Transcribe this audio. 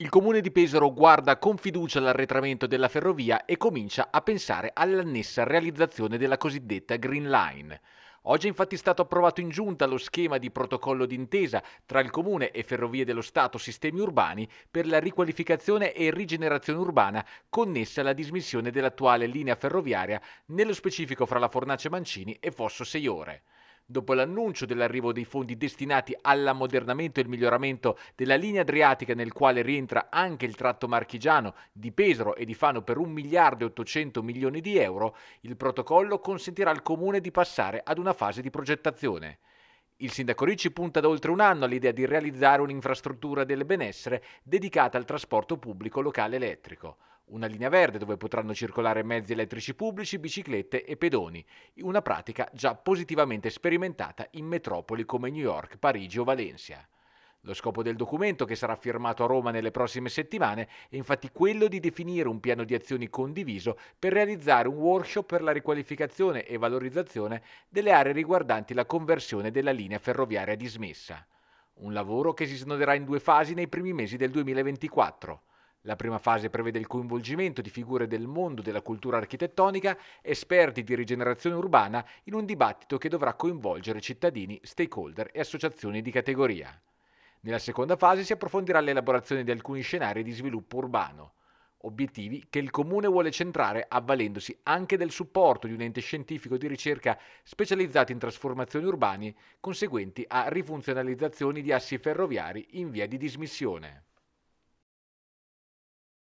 Il comune di Pesaro guarda con fiducia l'arretramento della ferrovia e comincia a pensare all'annessa realizzazione della cosiddetta Green Line. Oggi è infatti stato approvato in giunta lo schema di protocollo d'intesa tra il Comune e Ferrovie dello Stato Sistemi Urbani per la riqualificazione e rigenerazione urbana connessa alla dismissione dell'attuale linea ferroviaria, nello specifico fra la Fornace Mancini e Fosso Seiore. Dopo l'annuncio dell'arrivo dei fondi destinati all'ammodernamento e il miglioramento della linea adriatica nel quale rientra anche il tratto marchigiano di Pesaro e di Fano per 1 miliardo e 800 milioni di euro, il protocollo consentirà al comune di passare ad una fase di progettazione. Il sindaco Ricci punta da oltre un anno all'idea di realizzare un'infrastruttura del benessere dedicata al trasporto pubblico locale elettrico una linea verde dove potranno circolare mezzi elettrici pubblici, biciclette e pedoni, una pratica già positivamente sperimentata in metropoli come New York, Parigi o Valencia. Lo scopo del documento, che sarà firmato a Roma nelle prossime settimane, è infatti quello di definire un piano di azioni condiviso per realizzare un workshop per la riqualificazione e valorizzazione delle aree riguardanti la conversione della linea ferroviaria dismessa. Un lavoro che si snoderà in due fasi nei primi mesi del 2024. La prima fase prevede il coinvolgimento di figure del mondo della cultura architettonica, esperti di rigenerazione urbana, in un dibattito che dovrà coinvolgere cittadini, stakeholder e associazioni di categoria. Nella seconda fase si approfondirà l'elaborazione di alcuni scenari di sviluppo urbano, obiettivi che il Comune vuole centrare avvalendosi anche del supporto di un ente scientifico di ricerca specializzato in trasformazioni urbane conseguenti a rifunzionalizzazioni di assi ferroviari in via di dismissione.